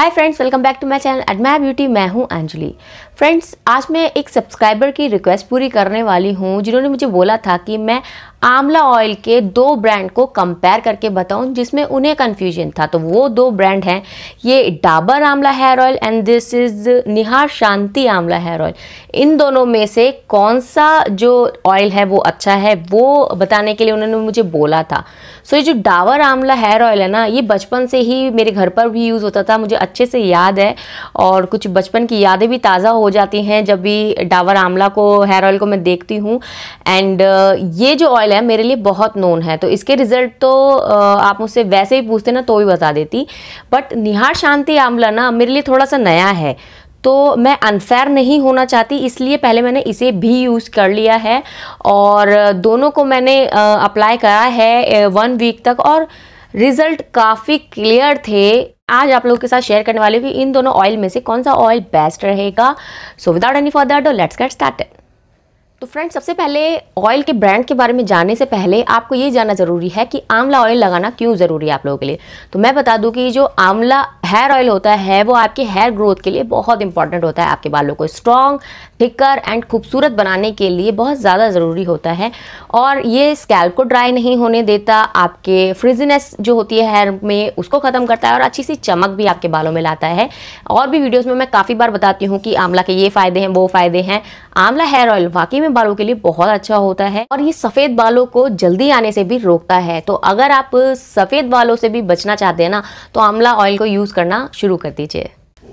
hi friends welcome back to my channel my beauty मैं हूं Anjali friends आज मैं एक सब्सक्राइबर की रिक्वेस्ट पूरी करने वाली हूं जिन्होंने मुझे बोला था कि मैं आमला ऑयल के दो ब्रांड को कंपेयर करके बताऊं जिसमें उन्हें कन्फ्यूजन था तो वो दो ब्रांड हैं ये Dabur Amla hair oil and this is Nihar Shanti Amla hair oil इन दोनों में से कौन सा जो ऑयल है वो अच्छा है वो बताने के लिए उन्होंने मुझे बोला था सो ये जो डाबर आमला हेयर ऑयल है ना ये बचपन से ही मेरे घर पर भी यूज़ होता था मुझे अच्छे से याद है और कुछ बचपन की यादें भी ताज़ा हो जाती हैं जब भी डाबर आमला को हेयर ऑयल को मैं देखती हूँ एंड ये जो ऑयल सवाल है मेरे लिए बहुत नोन है तो इसके रिजल्ट तो आप मुझसे वैसे ही पूछते ना तो भी बता देती बट निहार शांति आमला ना मेरे लिए थोड़ा सा नया है तो मैं अनफेयर नहीं होना चाहती इसलिए पहले मैंने इसे भी यूज़ कर लिया है और दोनों को मैंने अप्लाई करा है वन वीक तक और रिज़ल्ट काफ़ी क्लियर थे आज आप लोगों के साथ शेयर करने वाले हूँ कि इन दोनों ऑयल में से कौन सा ऑयल बेस्ट रहेगा so without any for that let's get started तो फ्रेंड्स सबसे पहले ऑयल के ब्रांड के बारे में जानने से पहले आपको ये जानना ज़रूरी है कि आंवला ऑयल लगाना क्यों ज़रूरी है आप लोगों के लिए तो मैं बता दूं कि जो आंवला हेयर ऑयल होता है वो आपके हेयर ग्रोथ के लिए बहुत इंपॉर्टेंट होता है आपके बालों को स्ट्रॉन्ग थिकर एंड खूबसूरत बनाने के लिए बहुत ज़्यादा ज़रूरी होता है और ये स्कैल्प को ड्राई नहीं होने देता आपके फ्रिजीनेस जो होती है हेयर में उसको ख़त्म करता है और अच्छी सी चमक भी आपके बालों में लाता है और भी वीडियोज़ में मैं काफ़ी बार बताती हूँ कि आंवला के ये फ़ायदे हैं वो फ़ायदे हैं आंवला हेयर ऑयल वाकई में बालों के लिए बहुत अच्छा होता है और ये सफ़ेद बालों को जल्दी आने से भी रोकता है तो अगर आप सफ़ेद बालों से भी बचना चाहते हैं ना तो आंवला ऑयल को यूज़ करना शुरू कर दीजिए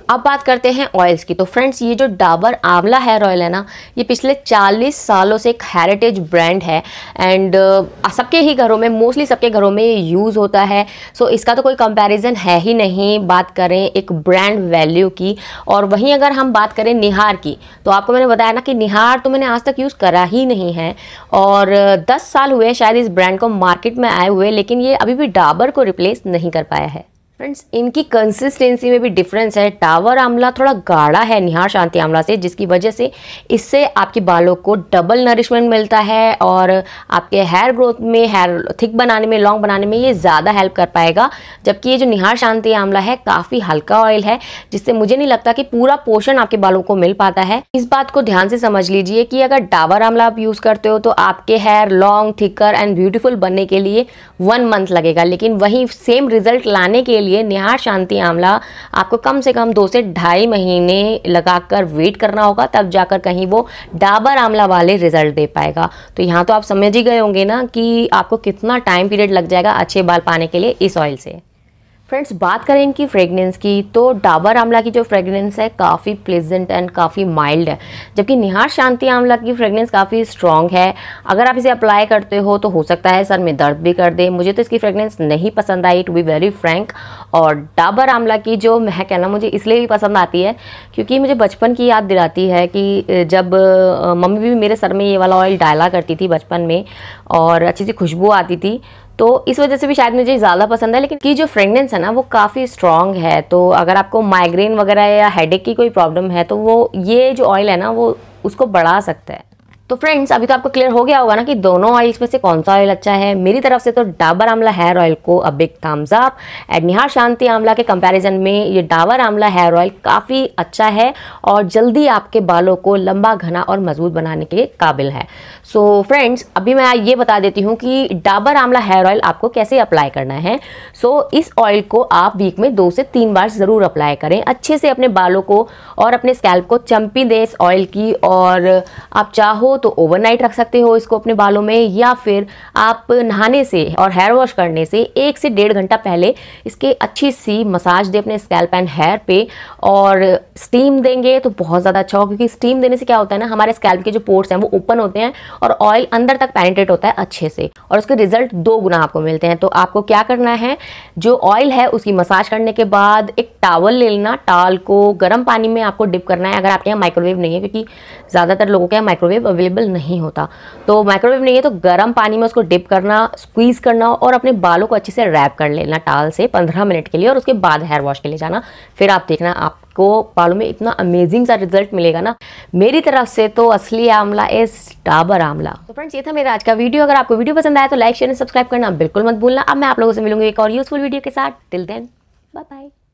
अब बात करते हैं ऑयल्स की तो फ्रेंड्स ये जो डाबर आंवला हेयर ऑयल है ना ये पिछले 40 सालों से एक हेरिटेज ब्रांड है एंड uh, सबके ही घरों में मोस्टली सबके घरों में ये यूज़ होता है सो so, इसका तो कोई कंपैरिजन है ही नहीं बात करें एक ब्रांड वैल्यू की और वहीं अगर हम बात करें निहार की तो आपको मैंने बताया ना कि निहार तो मैंने आज तक यूज़ करा ही नहीं है और दस साल हुए शायद इस ब्रांड को मार्केट में आए हुए लेकिन ये अभी भी डाबर को रिप्लेस नहीं कर पाया है फ्रेंड्स इनकी कंसिस्टेंसी में भी डिफरेंस है टावर आमला थोड़ा गाढ़ा है निहार शांति आमला से जिसकी वजह से इससे आपके बालों को डबल नरिशमेंट मिलता है और आपके हेयर ग्रोथ में हेयर थिक बनाने में लॉन्ग बनाने में ये ज़्यादा हेल्प कर पाएगा जबकि ये जो निहार शांति आमला है काफ़ी हल्का ऑयल है जिससे मुझे नहीं लगता कि पूरा पोषण आपके बालों को मिल पाता है इस बात को ध्यान से समझ लीजिए कि अगर डावर आमला आप यूज़ करते हो तो आपके hair long thicker and beautiful बनने के लिए वन मंथ लगेगा लेकिन वहीं सेम रिजल्ट लाने के लिए लिए निहार शांति आंवला आपको कम से कम दो से ढाई महीने लगाकर वेट करना होगा तब जाकर कहीं वो डाबर आंवला वाले रिजल्ट दे पाएगा तो यहाँ तो आप समझ ही गए होंगे ना कि आपको कितना टाइम पीरियड लग जाएगा अच्छे बाल पाने के लिए इस ऑयल से फ्रेंड्स बात करें इनकी फ्रेगनेंस की तो डाबर आंवला की जो फ्रेगनेंस है काफ़ी प्लेजेंट एंड काफ़ी माइल्ड है जबकि निहार शांति आंवला की फ्रेगनेंस काफ़ी स्ट्रॉन्ग है अगर आप इसे अप्लाई करते हो तो हो सकता है सर में दर्द भी कर दे मुझे तो इसकी फ्रेगनेंस नहीं पसंद आई टू बी वेरी फ्रैंक और डाबर आंवला की जो महक है ना मुझे इसलिए भी पसंद आती है क्योंकि मुझे बचपन की याद दिलाती है कि जब मम्मी भी मेरे सर में ये वाला ऑयल डाला करती थी बचपन में और अच्छी सी खुशबू आती थी तो इस वजह से भी शायद मुझे ज़्यादा पसंद है लेकिन की जो फ्रेगनेंस है ना वो काफ़ी स्ट्रॉन्ग है तो अगर आपको माइग्रेन वगैरह या हेडेक की कोई प्रॉब्लम है तो वो ये जो ऑयल है ना वो उसको बढ़ा सकता है तो फ्रेंड्स अभी तो आपको क्लियर हो गया होगा ना कि दोनों ऑयल्स में से कौन सा ऑयल अच्छा है मेरी तरफ से तो डाबर आमला हेयर ऑयल को अब एक thumbs up and Nihar Shanti Amla के कंपैरिजन में ये डाबर आमला हेयर ऑयल काफ़ी अच्छा है और जल्दी आपके बालों को लंबा घना और मजबूत बनाने के काबिल है सो so, फ्रेंड्स अभी मैं ये बता देती हूँ कि डाबर आमला हेयर ऑयल आपको कैसे अप्लाई करना है सो so, इस ऑयल को आप वीक में दो से तीन बार ज़रूर अप्लाई करें अच्छे से अपने बालों को और अपने स्कैल्प को चम्पी दें इस ऑयल की और आप चाहो तो ओवरनाइट रख सकते हो इसको अपने बालों में या फिर आप नहाने से और हेयर वॉश करने से एक से डेढ़ घंटा पहले इसके अच्छी सी मसाज दें अपने स्कैल्प एंड हेयर पे और स्टीम देंगे तो बहुत ज़्यादा अच्छा होगा क्योंकि स्टीम देने से क्या होता है ना हमारे स्कैल्प के जो पोर्ट्स हैं वो ओपन होते हैं और ऑयल अंदर तक पैनिटेट होता है अच्छे से और उसके रिजल्ट दो गुना आपको मिलते हैं तो आपको क्या करना है जो ऑयल है उसकी मसाज करने के बाद एक टावल ले लेना टाल को गर्म पानी में आपको डिप करना है अगर आपके यहाँ माइक्रोवेव नहीं है क्योंकि ज़्यादातर लोगों के यहाँ माइक्रोवेव अवेलेबल अवेलेबल नहीं होता तो माइक्रोवेव नहीं है तो गर्म पानी में उसको डिप करना स्क्वीज़ करना और अपने बालों को अच्छे से रैप कर लेना टाल से पंद्रह मिनट के लिए और उसके बाद हेयर वॉश के लिए जाना फिर आप देखना आप आपको बालों में इतना अमेजिंग सा रिजल्ट मिलेगा ना मेरी तरफ से तो असली आमला इज डाबर आमला तो फ्रेंड्स ये था मेरा आज का वीडियो अगर आपको वीडियो पसंद आया तो लाइक शेयर एंड सब्सक्राइब करना बिल्कुल मत भूलना अब मैं आप लोगों से मिलूंगी एक और यूजफुल वीडियो के साथ टिल देन बाय बाय